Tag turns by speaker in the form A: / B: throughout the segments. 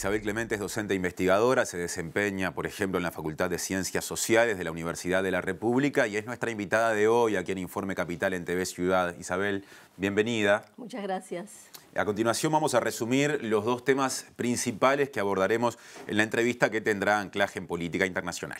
A: Isabel Clemente es docente investigadora, se desempeña, por ejemplo, en la Facultad de Ciencias Sociales de la Universidad de la República y es nuestra invitada de hoy aquí en Informe Capital en TV Ciudad. Isabel, bienvenida.
B: Muchas gracias.
A: A continuación vamos a resumir los dos temas principales que abordaremos en la entrevista que tendrá anclaje en política internacional.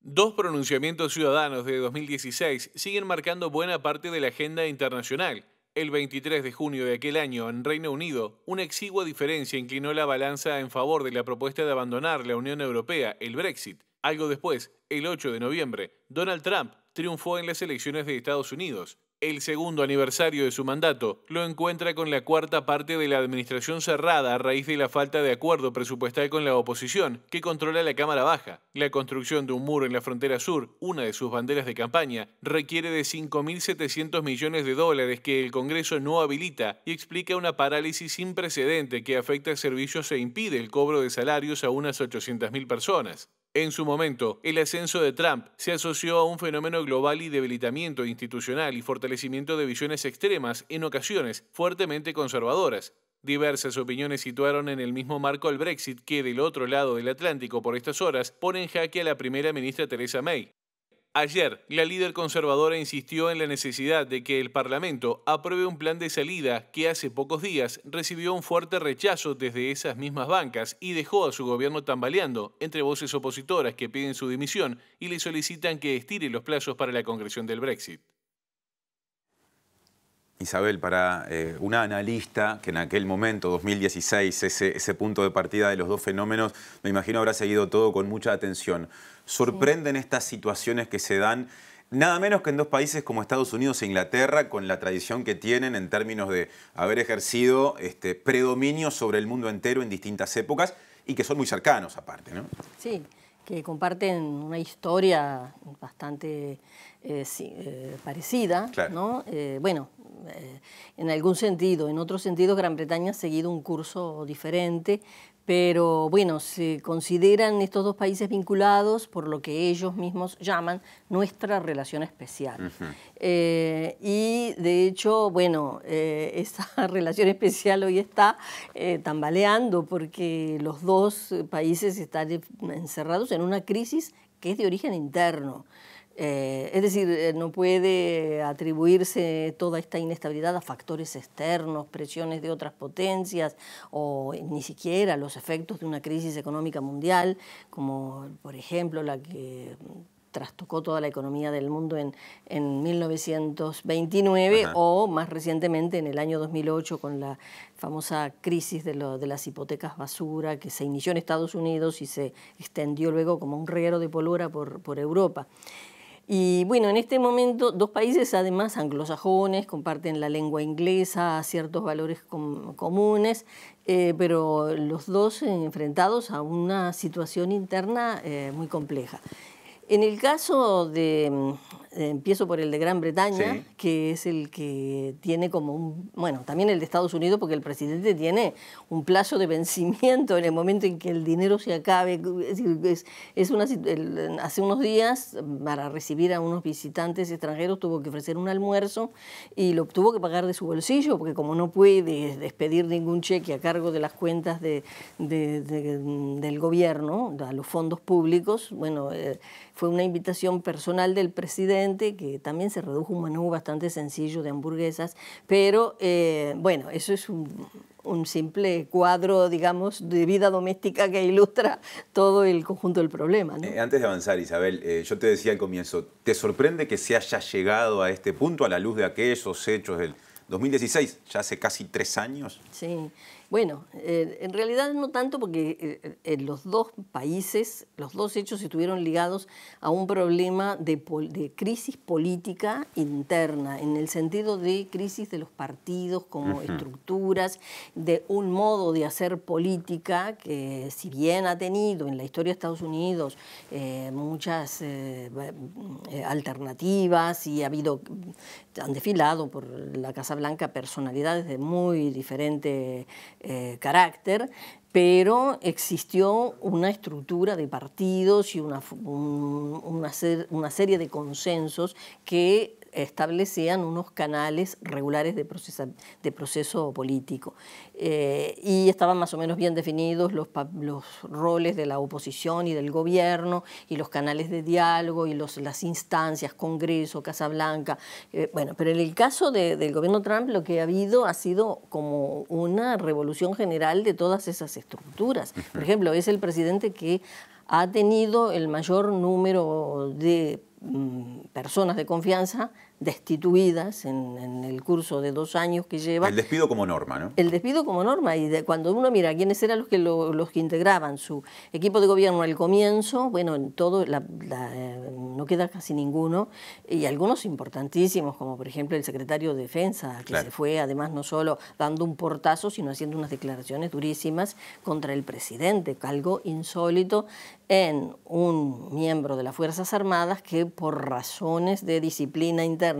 C: Dos pronunciamientos ciudadanos de 2016 siguen marcando buena parte de la agenda internacional. El 23 de junio de aquel año, en Reino Unido, una exigua diferencia inclinó la balanza en favor de la propuesta de abandonar la Unión Europea, el Brexit. Algo después, el 8 de noviembre, Donald Trump triunfó en las elecciones de Estados Unidos el segundo aniversario de su mandato, lo encuentra con la cuarta parte de la administración cerrada a raíz de la falta de acuerdo presupuestal con la oposición, que controla la Cámara Baja. La construcción de un muro en la frontera sur, una de sus banderas de campaña, requiere de 5.700 millones de dólares que el Congreso no habilita y explica una parálisis sin precedente que afecta servicios e impide el cobro de salarios a unas 800.000 personas. En su momento, el ascenso de Trump se asoció a un fenómeno global y debilitamiento institucional y fortalecimiento de visiones extremas, en ocasiones fuertemente conservadoras. Diversas opiniones situaron en el mismo marco el Brexit que del otro lado del Atlántico por estas horas pone en jaque a la primera ministra Theresa May. Ayer, la líder conservadora insistió en la necesidad de que el Parlamento apruebe un plan de salida que hace pocos días recibió un fuerte rechazo desde esas mismas bancas y dejó a su gobierno tambaleando entre voces opositoras que piden su dimisión y le solicitan que estire los plazos para la congresión del Brexit.
A: Isabel, para eh, una analista que en aquel momento, 2016, ese, punto de partida de los dos fenómenos, me imagino habrá seguido todo con mucha atención. ¿Sorprenden estas situaciones que se dan? Nada menos que en dos países como Estados Unidos e Inglaterra, con la tradición que tienen en términos de haber ejercido este, predominio sobre el mundo entero en distintas épocas y que son muy cercanos aparte,
B: Sí, que comparten una historia bastante eh, eh, parecida, ¿no? bueno, eh, en algún sentido. En otro sentido, Gran Bretaña ha seguido un curso diferente, pero bueno, se consideran estos dos países vinculados por lo que ellos mismos llaman nuestra relación especial. Eh, y de hecho, bueno, esta eh, esa relación especial hoy está tambaleando porque los dos países están encerrados en una crisis que es de origen interno. Eh, es decir, eh, no puede atribuirse toda esta inestabilidad a factores externos, presiones de otras potencias o ni siquiera los efectos de una crisis económica mundial, como por ejemplo la que trastocó toda la economía del mundo en, 1929 o más recientemente en el año 2008 con la famosa crisis de, las hipotecas basura que se inició en Estados Unidos y se extendió luego como un riero de pólvora por Europa. Y bueno, en este momento dos países además anglosajones comparten la lengua inglesa, ciertos valores comunes, eh, pero los dos enfrentados a una situación interna eh, muy compleja. En el caso de, mm, eh, empiezo por el de Gran Bretaña, que es el que tiene como un, bueno, también el de Estados Unidos, porque el presidente tiene un plazo de vencimiento en el momento en que el dinero se acabe. Es, una, hace unos días, mm, para recibir a unos visitantes extranjeros, tuvo que ofrecer un almuerzo y lo tuvo que pagar de su bolsillo, porque como no puede despedir ningún cheque a cargo de las cuentas mm, del gobierno, a los fondos públicos, bueno, eh, fue una invitación personal del presidente, que también se redujo un menú bastante sencillo de hamburguesas, pero eh, bueno, eso es un, simple cuadro, digamos, de vida doméstica que ilustra todo el conjunto del problema.
A: Eh, antes de avanzar, Isabel, eh, yo te decía al comienzo, ¿te sorprende que se haya llegado a este punto a la luz de aquellos hechos del 2016, ya hace casi tres años?
B: Sí, bueno, eh, en realidad no tanto porque eh, eh, los dos países, los dos hechos estuvieron ligados a un problema de, crisis política interna, en el sentido de crisis de los partidos como estructuras, de un modo de hacer política que si bien ha tenido en la historia de Estados Unidos muchas alternativas y ha habido, han desfilado por la Casa Blanca personalidades de muy diferente eh, carácter, pero existió una estructura de partidos y una serie de consensos que establecían unos canales regulares de, de proceso político. Eh, y estaban más o menos bien definidos los, roles de la oposición y del gobierno, y los canales de diálogo, y los, las instancias, Congreso, Casa Blanca. Eh, bueno, pero en el caso de, del gobierno Trump lo que ha habido ha sido como una revolución general de todas esas estructuras. Por ejemplo, es el presidente que ha tenido el mayor número de Mm, personas de confianza destituidas en, el curso de dos años que lleva. El
A: despido como norma, ¿no?
B: El despido como norma. Y cuando uno mira quiénes eran los que, los que integraban su equipo de gobierno al comienzo, bueno, en todo eh, no queda casi ninguno. Y algunos importantísimos, como por ejemplo el secretario de Defensa, que se fue además no solo dando un portazo, sino haciendo unas declaraciones durísimas contra el presidente, algo insólito en un miembro de las Fuerzas Armadas que por razones de disciplina interna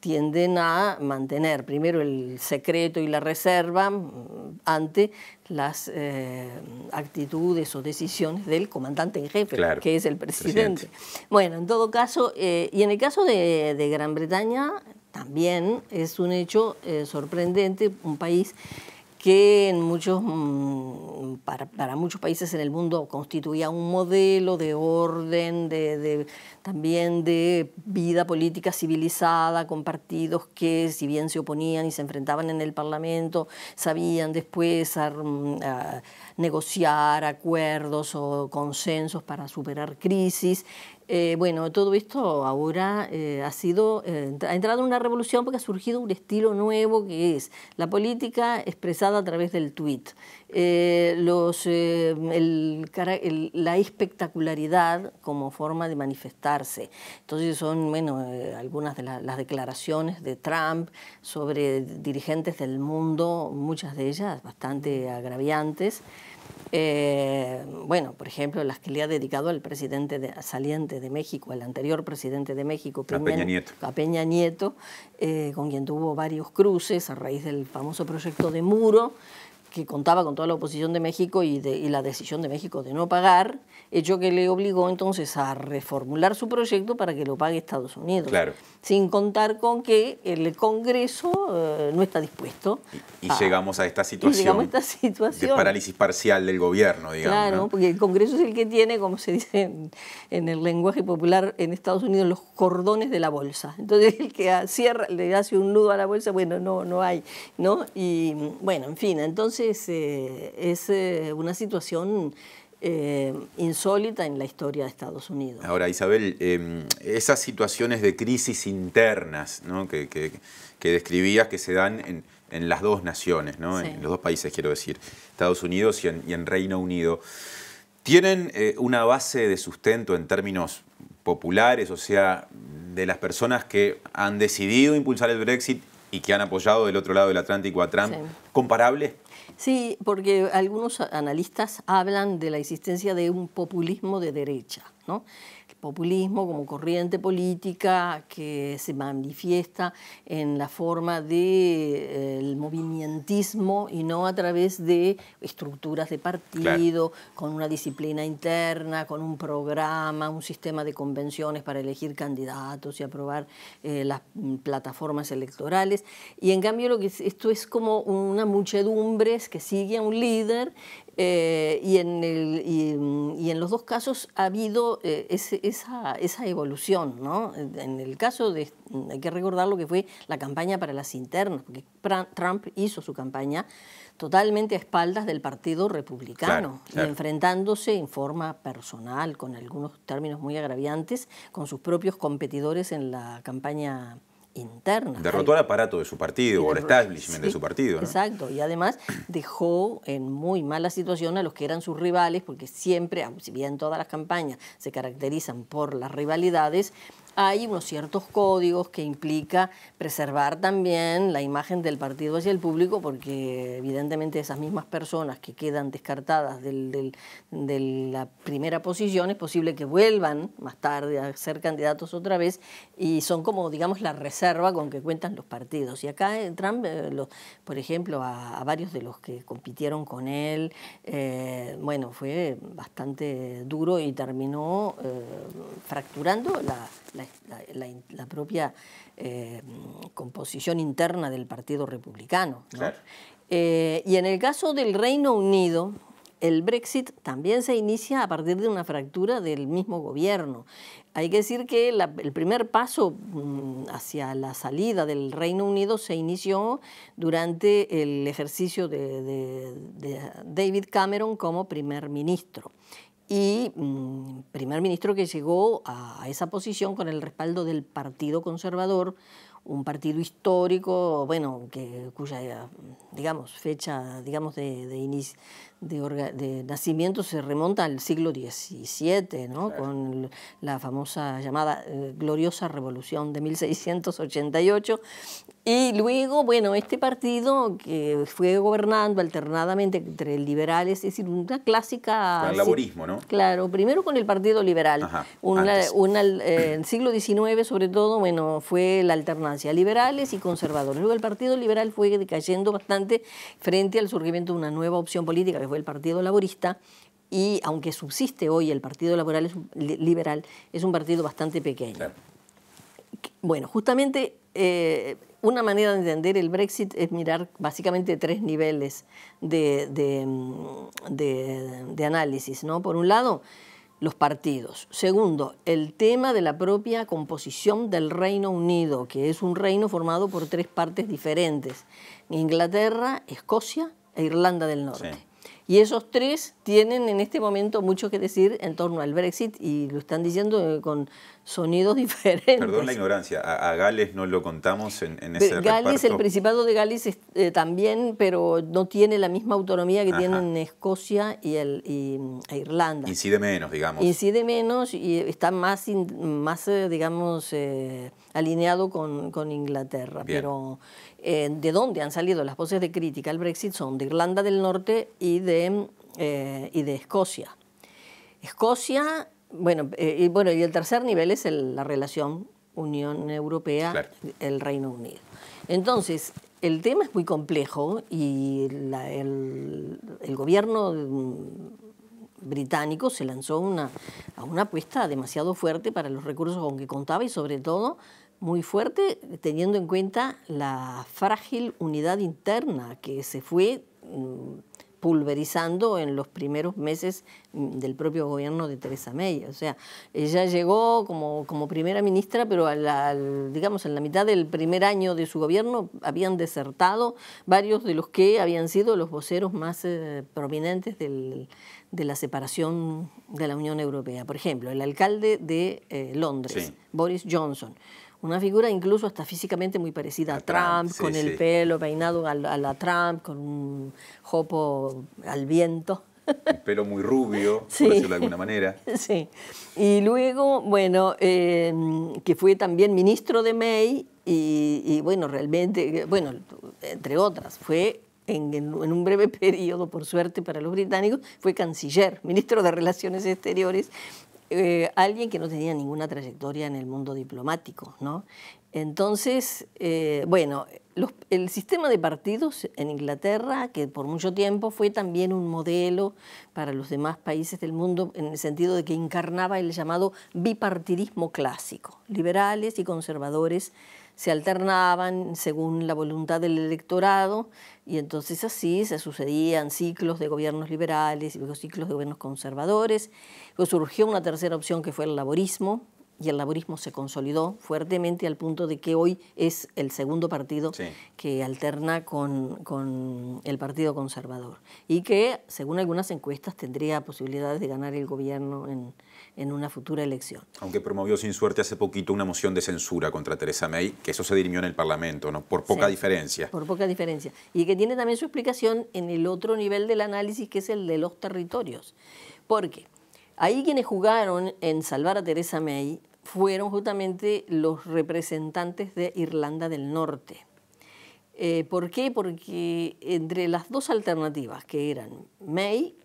B: tienden a mantener primero el secreto y la reserva mm, ante las eh, actitudes o decisiones del comandante en jefe, que es el presidente. Bueno, en todo caso, eh, y en el caso de, Gran Bretaña, también es un hecho eh, sorprendente, un país que en muchos, mm, para, muchos países en el mundo constituía un modelo de orden, de, también de vida política civilizada, con partidos que, si bien se oponían y se enfrentaban en el Parlamento, sabían después mm, negociar acuerdos o consensos para superar crisis. Eh, bueno, todo esto ahora eh, ha eh, ha entrado en una revolución porque ha surgido un estilo nuevo que es la política expresada a través del tuit. la espectacularidad como forma de manifestarse. Entonces son algunas de las declaraciones de Trump sobre dirigentes del mundo, muchas de ellas bastante agraviantes. Eh, bueno, por ejemplo, las que le ha dedicado al presidente saliente de México, al anterior presidente de México, Peña Nieto, a Nieto eh, con quien tuvo varios cruces a raíz del famoso proyecto de muro, que contaba con toda la oposición de México y, de, la decisión de México de no pagar, hecho que le obligó entonces a reformular su proyecto para que lo pague Estados Unidos. Claro. Sin contar con que el Congreso eh, no está dispuesto. Y, llegamos a esta situación. A esta situación. De parálisis
A: parcial del gobierno, digamos. Claro,
B: porque el Congreso es el que tiene, como se dice en, en, el lenguaje popular en Estados Unidos, los cordones de la bolsa. Entonces el que cierra, le hace un nudo a la bolsa, bueno, no, no hay. ¿no? Y bueno, en fin, entonces es eh, eh, una situación eh, insólita en la historia de Estados Unidos.
A: Ahora, Isabel, em, esas situaciones de crisis internas que, que, describías que se dan en, las dos naciones, en los dos países, quiero decir, Estados Unidos y en, Reino Unido, ¿tienen una base de sustento en términos populares, o sea, de las personas que han decidido impulsar el Brexit y que han apoyado del otro lado del Atlántico a Trump, comparables?
B: Sí, porque algunos analistas hablan de la existencia de un populismo de derecha, ¿no? populismo como corriente política que se manifiesta en la forma del de, eh, movimientismo y no a través de estructuras de partido, con una disciplina interna, con un programa, un sistema de convenciones para elegir candidatos y aprobar eh, las plataformas electorales. Y en cambio lo que esto es como una muchedumbre que sigue a un líder eh, y, en el, en los dos casos ha habido eh, esa, evolución. ¿no? En el caso de, hay que recordar lo que fue la campaña para las internas, porque Trump hizo su campaña totalmente a espaldas del Partido Republicano y enfrentándose en forma personal, con algunos términos muy agraviantes, con sus propios competidores en la campaña Derrotó al aparato
A: de su partido o al establishment de su partido.
B: Exacto, y además dejó en muy mala situación a los que eran sus rivales, porque siempre, ah, si bien todas las campañas se caracterizan por las rivalidades, hay unos ciertos códigos que implica preservar también la imagen del partido hacia el público, porque evidentemente esas mismas personas que quedan descartadas de la primera posición es posible que vuelvan más tarde a ser candidatos otra vez y son como, digamos, la reserva con que cuentan los partidos. Y acá Trump, eh, por ejemplo, a, varios de los que compitieron con él, eh, bueno, fue bastante duro y terminó eh, fracturando la la, propia eh, composición interna del Partido Republicano. Eh, y en el caso del Reino Unido, el Brexit también se inicia a partir de una fractura del mismo gobierno. Hay que decir que el primer paso mm, hacia la salida del Reino Unido se inició durante el ejercicio de David Cameron como primer ministro y mm, primer ministro que llegó a, esa posición con el respaldo del Partido Conservador, un partido histórico, bueno, que, cuya, digamos, fecha, digamos, de, de, inicio, de, nacimiento se remonta al siglo XVII, ¿no? con la famosa llamada eh, gloriosa revolución de 1688. Y luego, bueno, este partido que fue gobernando alternadamente entre liberales, es decir, una clásica... con El laborismo, ¿no? Claro, primero con el Partido Liberal. el eh, siglo XIX, sobre todo, bueno, fue la alternancia, liberales y conservadores. Luego el Partido Liberal fue decayendo bastante frente al surgimiento de una nueva opción política, el Partido Laborista, y aunque subsiste hoy el Partido Laboral Liberal, es un partido bastante pequeño. Bueno, justamente eh, una manera de entender el Brexit es mirar básicamente tres niveles mm, de, análisis. ¿no? Por un lado, los partidos. Segundo, el tema de la propia composición del Reino Unido, que es un reino formado por tres partes diferentes, Inglaterra, Escocia e Irlanda del Norte. Y esos tres tienen en este momento mucho que decir en torno al Brexit y lo están diciendo eh, con sonidos diferentes. Perdón la ignorancia,
A: a, Gales no lo contamos en, ese Gales, el
B: Principado de Gales eh, también, pero no tiene la misma autonomía que tienen Escocia y, el, e Irlanda. Incide menos, digamos. Incide menos y está más, más eh, digamos, alineado con, Inglaterra. Pero eh, de dónde han salido las voces de crítica al Brexit son de Irlanda del Norte y de, eh, y de Escocia. Escocia, bueno, eh, y, bueno, y el tercer nivel es la relación Unión Europea-El Reino Unido. Entonces, el tema es muy complejo y el, gobierno mm, británico se lanzó una, a una apuesta demasiado fuerte para los recursos con que contaba y sobre todo muy fuerte, teniendo en cuenta la frágil unidad interna que se fue mm, pulverizando en los primeros meses mm, del propio gobierno de Teresa May. O sea, ella llegó como, como primera ministra, pero a digamos en la mitad del primer año de su gobierno habían desertado varios de los que habían sido los voceros más eh, prominentes de la separación de la Unión Europea. Por ejemplo, el alcalde de eh, Londres, Boris Johnson, una figura incluso hasta físicamente muy parecida a, Trump, con el pelo peinado a la, Trump, con un jopo al viento.
A: pero pelo muy rubio, por decirlo de alguna manera.
B: Sí. Y luego, bueno, em, que fue también ministro de May y, y, bueno, realmente, bueno, entre otras, fue en, en, un breve periodo, por suerte para los británicos, fue canciller, ministro de Relaciones Exteriores eh, alguien que no tenía ninguna trayectoria en el mundo diplomático, ¿no? Entonces, eh, bueno, el sistema de partidos en Inglaterra, que por mucho tiempo fue también un modelo para los demás países del mundo, en el sentido de que encarnaba el llamado bipartidismo clásico, liberales y conservadores se alternaban según la voluntad del electorado y entonces así se sucedían ciclos de gobiernos liberales y luego ciclos de gobiernos conservadores. surgió una tercera opción que fue el laborismo, y el laborismo se consolidó fuertemente al punto de que hoy es el segundo partido que alterna con, el Partido Conservador y que, según algunas encuestas, tendría posibilidades de ganar el gobierno en, en una futura elección.
A: Aunque promovió sin suerte hace poquito una moción de censura contra Teresa May, que eso se dirimió en el Parlamento, ¿no? por poca diferencia.
B: Por poca diferencia. Y que tiene también su explicación en el otro nivel del análisis, que es el de los territorios. Porque ahí quienes jugaron en salvar a Teresa May fueron justamente los representantes de Irlanda del Norte. Eh, ¿Por qué? Porque entre las dos alternativas que eran May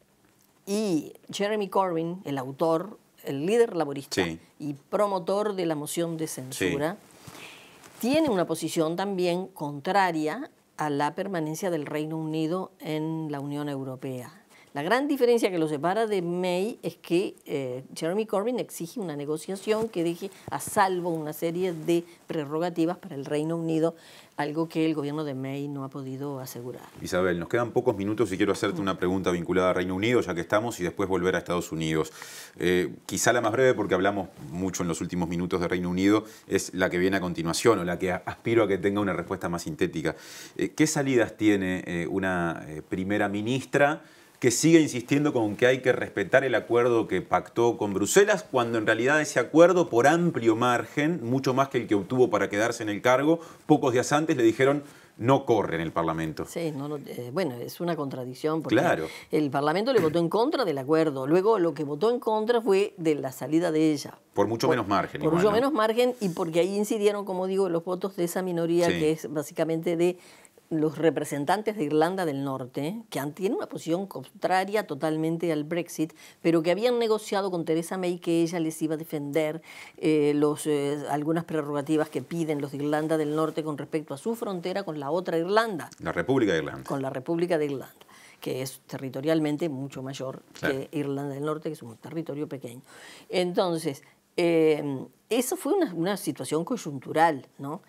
B: y Jeremy Corbyn, el autor, el líder laborista y promotor de la moción de censura, tiene una posición también contraria a la permanencia del Reino Unido en la Unión Europea. La gran diferencia que lo separa de May es que eh, Jeremy Corbyn exige una negociación que deje a salvo una serie de prerrogativas para el Reino Unido, algo que el gobierno de May no ha podido asegurar.
A: Isabel, nos quedan pocos minutos y quiero hacerte una pregunta vinculada a Reino Unido, ya que estamos, y después volver a Estados Unidos. Eh, quizá la más breve, porque hablamos mucho en los últimos minutos de Reino Unido, es la que viene a continuación o la que aspiro a que tenga una respuesta más sintética. Eh, ¿Qué salidas tiene una primera ministra? que sigue insistiendo con que hay que respetar el acuerdo que pactó con Bruselas, cuando en realidad ese acuerdo, por amplio margen, mucho más que el que obtuvo para quedarse en el cargo, pocos días antes le dijeron no corre en el Parlamento.
B: Sí, no eh, bueno, es una contradicción porque claro. el Parlamento le votó en contra del acuerdo, luego lo que votó en contra fue de la salida de ella.
A: Por mucho menos margen. Por mucho menos
B: margen y porque ahí incidieron, como digo, los votos de esa minoría que es básicamente de los representantes de Irlanda del Norte, que tienen una posición contraria totalmente al Brexit, pero que habían negociado con Theresa May que ella les iba a defender eh, los, eh, algunas prerrogativas que piden los de Irlanda del Norte con respecto a su frontera con la otra Irlanda.
A: La República de Irlanda. Con
B: la República de Irlanda que es territorialmente mucho mayor que Irlanda del Norte, que es un territorio pequeño. Entonces, eh, eso fue una, una situación coyuntural, ¿no?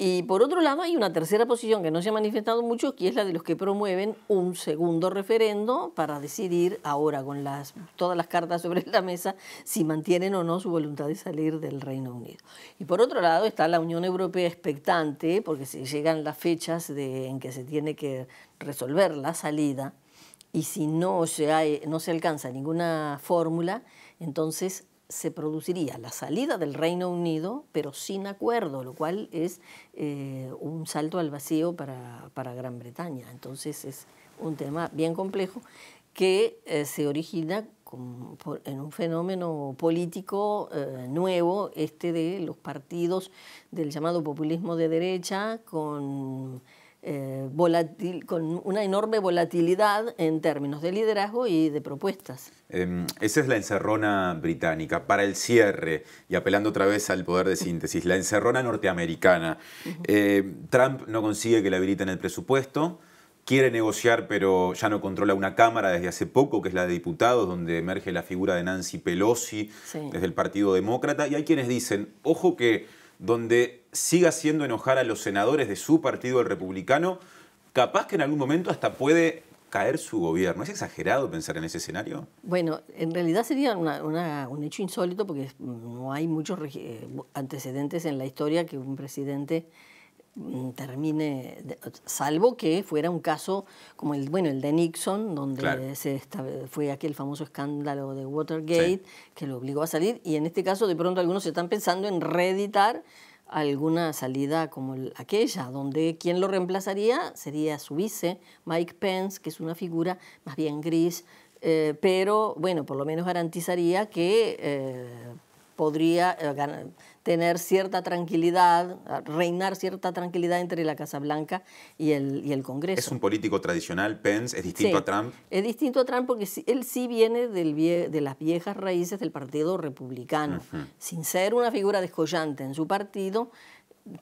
B: Y por otro lado, hay una tercera posición que no se ha manifestado mucho, que es la de los que promueven un segundo referendo para decidir ahora, con las, todas las cartas sobre la mesa, si mantienen o no su voluntad de salir del Reino Unido. Y por otro lado, está la Unión Europea expectante, porque llegan las fechas de, en que se tiene que resolver la salida, y si no se, no se alcanza ninguna fórmula, entonces se produciría la salida del Reino Unido, pero sin acuerdo, lo cual es eh, un salto al vacío para, Gran Bretaña. Entonces es un tema bien complejo que eh, se origina en un fenómeno político eh, nuevo, este de los partidos del llamado populismo de derecha, con eh, con una enorme volatilidad en términos de liderazgo y de propuestas.
A: Em, esa es la encerrona británica. Para el cierre, y apelando otra vez al poder de síntesis, la encerrona norteamericana. Eh, Trump no consigue que le habiliten el presupuesto. Quiere negociar, pero ya no controla una Cámara desde hace poco, que es la de diputados, donde emerge la figura de Nancy Pelosi desde el Partido Demócrata. Y hay quienes dicen, ojo que donde siga haciendo enojar a los senadores de su partido, el republicano, capaz que en algún momento hasta puede caer su gobierno. ¿Es exagerado pensar en ese escenario?
B: Bueno, en realidad sería un hecho insólito porque no hay muchos eh, antecedentes en la historia que un presidente Mm, termine, salvo que fuera un caso como el, bueno, el de Nixon, donde se fue aquel famoso escándalo de Watergate que lo obligó a salir, y en este caso de pronto algunos están pensando en reeditar alguna salida como aquella, donde quien lo reemplazaría sería su vice, Mike Pence, que es una figura más bien gris, eh, pero bueno, por lo menos garantizaría que... Eh, podría eh, tener cierta tranquilidad, reinar cierta tranquilidad entre la Casa Blanca y el, Congreso. ¿Es un
A: político tradicional, Pence? ¿Es distinto a Trump?
B: Es distinto a Trump porque él sí viene de las viejas raíces del Partido Republicano. Sin ser una figura descollante en su partido,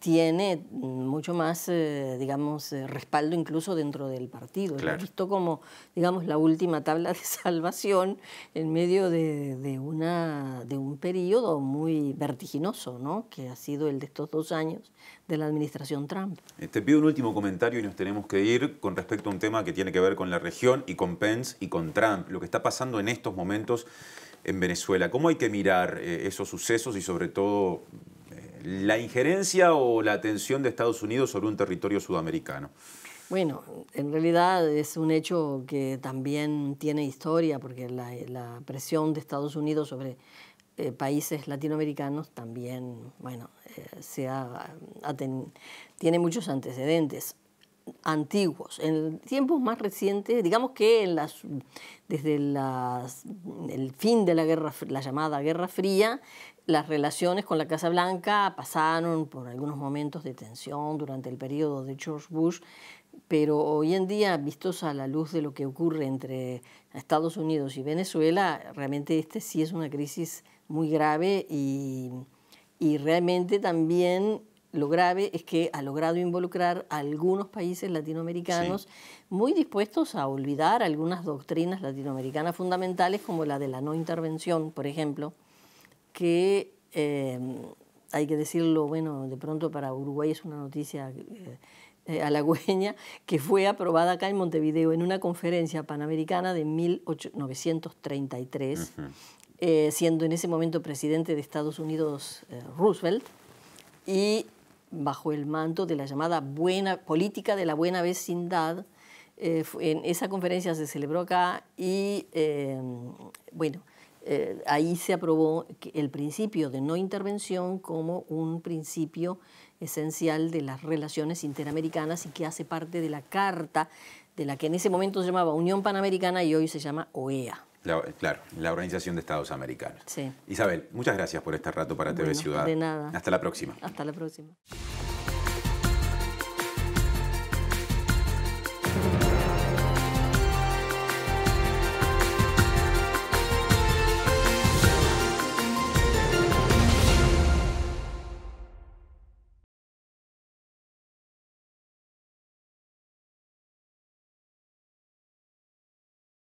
B: tiene mucho más, eh, digamos, eh, respaldo incluso dentro del partido. Lo he visto como, digamos, la última tabla de salvación en medio de, una, de un periodo muy vertiginoso, ¿no? Que ha sido el de estos dos años de la administración Trump.
A: Eh, te pido un último comentario y nos tenemos que ir con respecto a un tema que tiene que ver con la región y con Pence y con Trump. Lo que está pasando en estos momentos en Venezuela. ¿Cómo hay que mirar esos sucesos y sobre todo la injerencia o la atención de Estados Unidos sobre un territorio sudamericano.
B: Bueno, en realidad es un hecho que también tiene historia, porque la, presión de Estados Unidos sobre eh, países latinoamericanos también, bueno, eh, se ha, tiene muchos antecedentes antiguos. En tiempos más recientes, digamos que en las, desde el fin de la guerra, la llamada Guerra Fría, las relaciones con la Casa Blanca pasaron por algunos momentos de tensión durante el periodo de George Bush, pero hoy en día, vistos a la luz de lo que ocurre entre Estados Unidos y Venezuela, realmente este sí es una crisis muy grave y, realmente también lo grave es que ha logrado involucrar a algunos países latinoamericanos muy dispuestos a olvidar algunas doctrinas latinoamericanas fundamentales como la de la no intervención, por ejemplo que eh, hay que decirlo, bueno, de pronto para Uruguay es una noticia eh, eh, halagüeña, que fue aprobada acá en Montevideo en una conferencia panamericana de 1933, siendo en ese momento presidente de Estados Unidos Roosevelt, y bajo el manto de la llamada buena política de la buena vecindad. en esa conferencia se celebró acá y, bueno, eh, ahí se aprobó el principio de no intervención como un principio esencial de las relaciones interamericanas y que hace parte de la carta de la que en ese momento se llamaba Unión Panamericana y hoy se llama OEA.
A: claro, la Organización de Estados Americanos. Isabel, muchas gracias por este rato para TV Ciudad. De nada. Hasta la próxima.
B: Hasta la próxima.